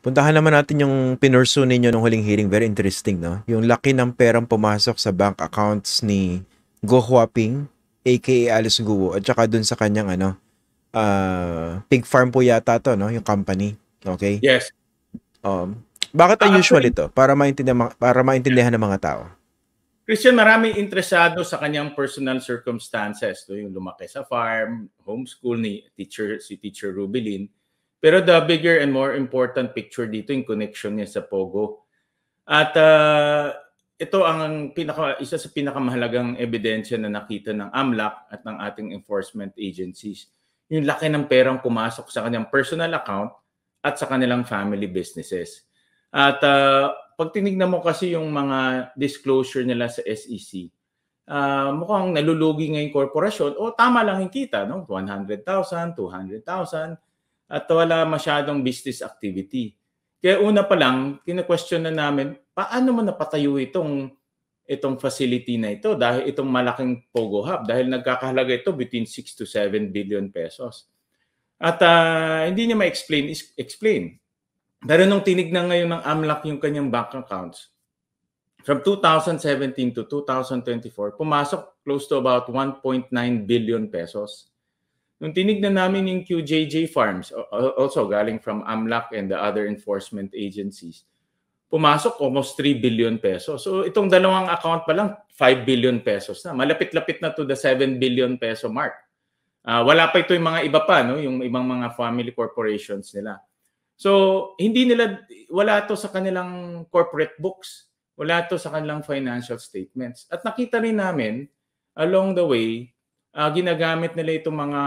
Puntahan naman natin yung pinurso ninyo nung huling hearing. Very interesting, no? Yung laki ng perang pumasok sa bank accounts ni Go Huaping, aka Alice Guo, at saka dun sa kanyang ano, uh, pig farm po yata to, no? Yung company. Okay? Yes. Um, bakit ah, unusual ito? Para maintindihan, para maintindihan ng mga tao. Christian, maraming interesado sa kanyang personal circumstances. No? Yung lumaki sa farm, homeschool ni teacher, si Teacher Rubilin pero the bigger and more important picture dito yung connection niya sa Pogo. At uh, ito ang pinaka isa sa pinakamahalagang ebidensya na nakita ng AMLAC at ng ating enforcement agencies. Yung laki ng perang pumasok sa kanyang personal account at sa kanilang family businesses. At uh, pag tinignan mo kasi yung mga disclosure nila sa SEC, uh, ah, mukhang nalulugi nga yung korporasyon o tama lang yung kita, no? 100,000, 200,000, at wala masyadong business activity. Kaya una pa lang, kina-question na namin, paano mo napatayo itong itong facility na ito dahil itong malaking Pogo Hub dahil nagkakahalaga ito between 6 to 7 billion pesos. At uh, hindi niya ma-explain explain. Pero nung tinignan ngayon ng AMLAC yung kanyang bank accounts, from 2017 to 2024, pumasok close to about 1.9 billion pesos. Nung tinignan namin yung QJJ Farms, also galing from AMLAC and the other enforcement agencies, pumasok almost 3 billion pesos. So itong dalawang account pa lang, 5 billion pesos na. Malapit-lapit na to the 7 billion peso mark. Uh, wala pa ito yung mga iba pa, no? yung ibang mga family corporations nila. So hindi nila, wala to sa kanilang corporate books. Wala to sa kanilang financial statements. At nakita rin namin along the way uh, ginagamit nila itong mga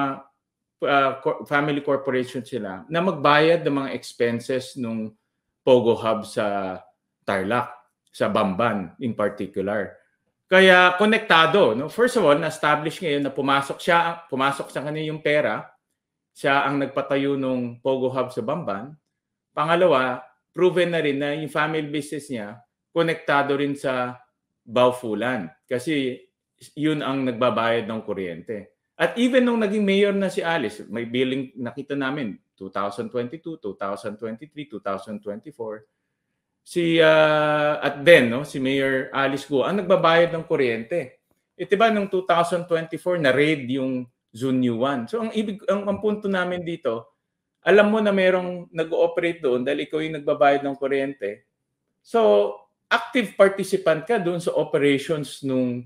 uh, co- family corporation sila na magbayad ng mga expenses nung Pogo Hub sa Tarlac, sa Bamban in particular. Kaya konektado, no? First of all, na-establish ngayon na pumasok siya, pumasok sa kanya yung pera. Siya ang nagpatayo nung Pogo Hub sa Bamban. Pangalawa, proven na rin na yung family business niya konektado rin sa Baufulan. Kasi yun ang nagbabayad ng kuryente. At even nung naging mayor na si Alice, may billing nakita namin 2022, 2023, 2024. Si uh, at then no, si Mayor Alice Guo ang nagbabayad ng kuryente. E diba nung 2024 na raid yung U1. So ang ibig ang, ang punto namin dito, alam mo na merong nag-ooperate doon dahil ikaw yung nagbabayad ng kuryente. So active participant ka doon sa operations nung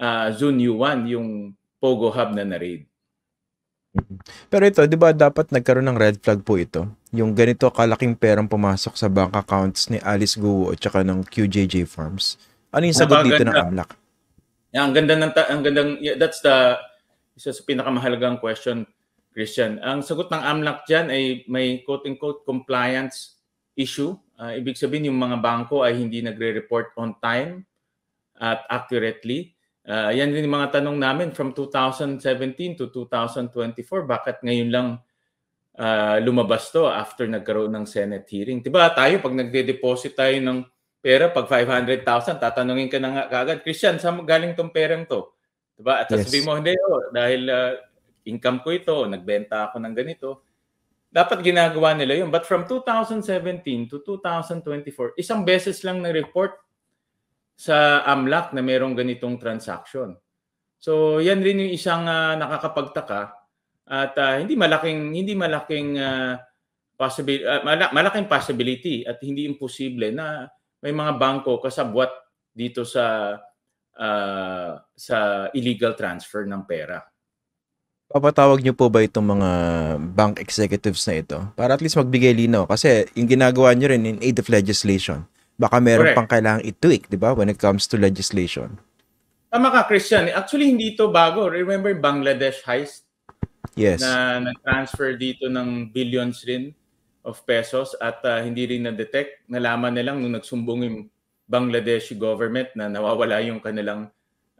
uh, ah, Zone U1, yung Pogo Hub na na-raid. Pero ito, di ba dapat nagkaroon ng red flag po ito? Yung ganito kalaking perang pumasok sa bank accounts ni Alice Guo at saka ng QJJ Farms. Ano yung sagot dito ng AMLAC? Yeah, ang ganda ng ang gandang yeah, that's the isa sa pinakamahalagang question, Christian. Ang sagot ng AMLAC diyan ay may quote-unquote compliance issue. Uh, ibig sabihin yung mga bangko ay hindi nagre-report on time at accurately Uh, yan din yung mga tanong namin from 2017 to 2024. Bakit ngayon lang uh, lumabas to after nagkaroon ng Senate hearing? Diba tayo, pag nagde-deposit tayo ng pera, pag 500,000, tatanungin ka na nga kagad, Christian, saan galing tong perang to? Diba? At sasabihin yes. mo, hindi, oh, dahil uh, income ko ito, nagbenta ako ng ganito. Dapat ginagawa nila yun. But from 2017 to 2024, isang beses lang na report sa AMLAC na merong ganitong transaction. So yan rin yung isang uh, nakakapagtaka at uh, hindi malaking hindi malaking uh, ah, possibility uh, malaking possibility at hindi imposible na may mga bangko kasabwat dito sa uh, sa illegal transfer ng pera. Papatawag niyo po ba itong mga bank executives na ito para at least magbigay linaw kasi yung ginagawa niyo rin in aid of legislation Baka meron Correct. pang kailangang itweak, di ba, when it comes to legislation. Tama ka, Christian. Actually, hindi ito bago. Remember Bangladesh heist? Yes. Na nag-transfer dito ng billions rin of pesos at uh, hindi rin na-detect. Nalaman na lang nung nagsumbong yung Bangladeshi government na nawawala yung kanilang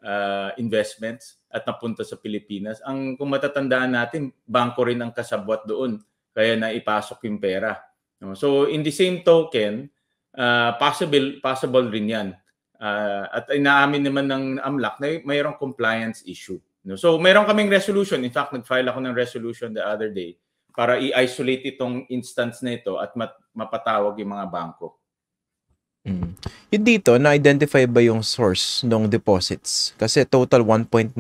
uh, investments at napunta sa Pilipinas. Ang kung matatandaan natin, bangko rin ang kasabwat doon kaya ipasok yung pera. So in the same token, uh, possible possible rin 'yan. Uh, at inaamin naman ng AMLAC na mayroong compliance issue. No? So meron kaming resolution. In fact, nag-file ako ng resolution the other day para i-isolate itong instance na ito at mat- mapatawag yung mga bangko. Mm. Yung dito, na-identify ba yung source ng deposits? Kasi total 1.9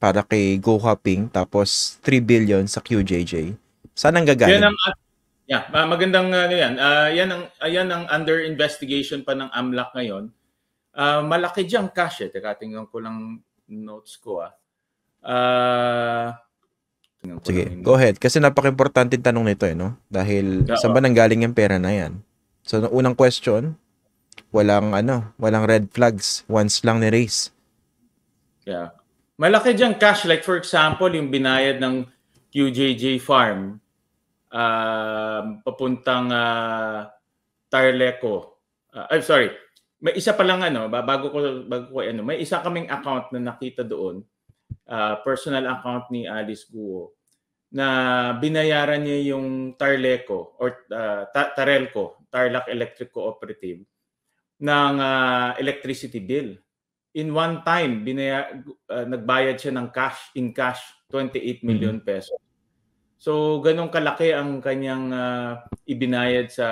para kay GoHopping tapos 3 billion sa QJJ. Saan ang gagaling? Yan ang, Yeah, magandang ah, ano uh, yan. Uh, ah, yan ang ayan ah, ang under investigation pa ng AMLAC ngayon. Uh, malaki diyan cash eh. Teka, tingnan ko lang notes ko ah. Uh, Sige, lang. go ahead. Kasi napaka-importante tanong nito eh, no? Dahil yeah, saan ba nanggaling yung pera na yan? So, unang question, walang ano, walang red flags. Once lang ni-raise. Yeah. Malaki diyan cash. Like for example, yung binayad ng QJJ Farm uh, papuntang uh, Tarleco. Uh, ah, I'm sorry. May isa pa lang ano, bago ko bago ko ano, may isa kaming account na nakita doon, uh, personal account ni Alice Guo na binayaran niya yung Tarleco or uh, Tarelco, Tarlac Electric Cooperative ng uh, electricity bill. In one time, binaya, uh, nagbayad siya ng cash in cash 28 million mm-hmm. pesos. So, ganong kalaki ang kanyang uh, ibinayad sa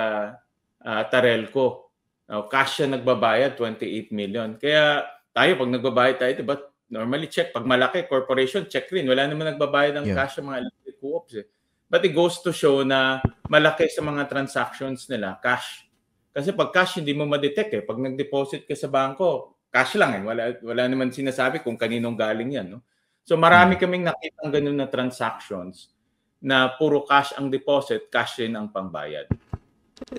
uh, ah, Tarelco. Now, cash siya nagbabayad, 28 million. Kaya tayo, pag nagbabayad tayo, diba, normally check. Pag malaki, corporation, check rin. Wala naman nagbabayad ng yeah. cash sa mga electric co-ops. Eh. But it goes to show na malaki sa mga transactions nila, cash. Kasi pag cash, hindi mo ma-detect. eh. Pag nag-deposit ka sa banko, cash lang eh. Wala, wala naman sinasabi kung kaninong galing yan. No? So marami mm. kaming nakitang ganun na transactions na puro cash ang deposit, cash din ang pambayad.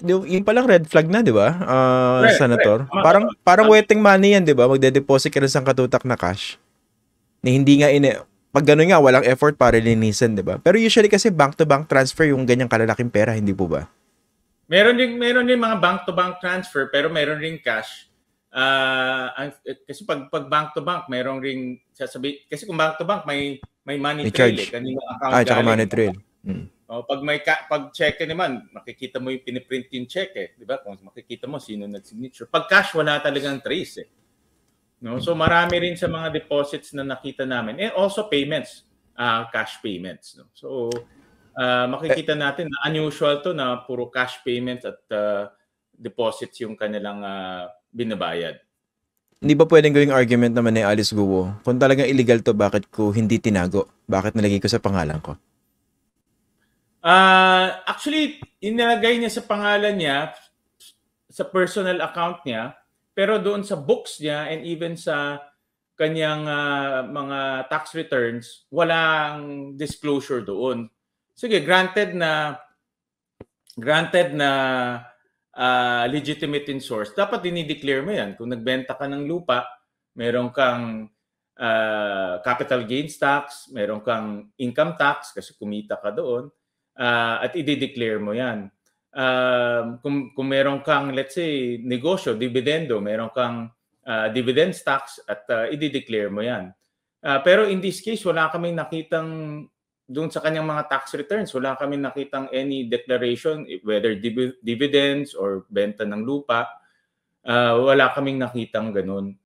Yung palang red flag na, di ba, uh, ah, red, Senator? Red. Parang, parang waiting money yan, di ba? Magde-deposit ka rin sa katutak na cash. Na hindi nga ine... Pag gano'n nga, walang effort para linisin, di ba? Pero usually kasi bank-to-bank transfer yung ganyang kalalaking pera, hindi po ba? Meron din meron din mga bank to bank transfer pero meron ring cash. Uh, kasi pag pag bank to bank, meron ring sasabi kasi kung bank to bank may may money may trail. Eh. Charge. Eh. Kanino account ah, tsaka money trail. Mm. Oh, pag may ka- pag check naman, makikita mo yung piniprint yung check eh, 'di ba? Kung makikita mo sino nag-signature. Pag cash wala talagang trace eh. No? So marami rin sa mga deposits na nakita namin and also payments, uh, cash payments, no. So uh, makikita eh, natin na unusual to na puro cash payments at uh, deposits yung kanilang uh, binabayad hindi ba pwedeng gawing argument naman ni Alice Guo, kung talagang illegal to, bakit ko hindi tinago? Bakit nalagay ko sa pangalan ko? Uh, actually, inilagay niya sa pangalan niya, sa personal account niya, pero doon sa books niya and even sa kanyang uh, mga tax returns, walang disclosure doon. Sige, granted na granted na uh, legitimate in source, dapat dinideclare mo yan. Kung nagbenta ka ng lupa, meron kang uh, capital gains tax, meron kang income tax kasi kumita ka doon, uh, at i-declare mo yan. Uh, kung, kung meron kang, let's say, negosyo, dividendo, meron kang uh, dividends tax at uh, i-declare mo yan. Uh, pero in this case, wala kaming nakitang doon sa kanyang mga tax returns, wala kami nakitang any declaration, eh, whether div- dividends or benta ng lupa. Uh, wala kaming nakitang ganun.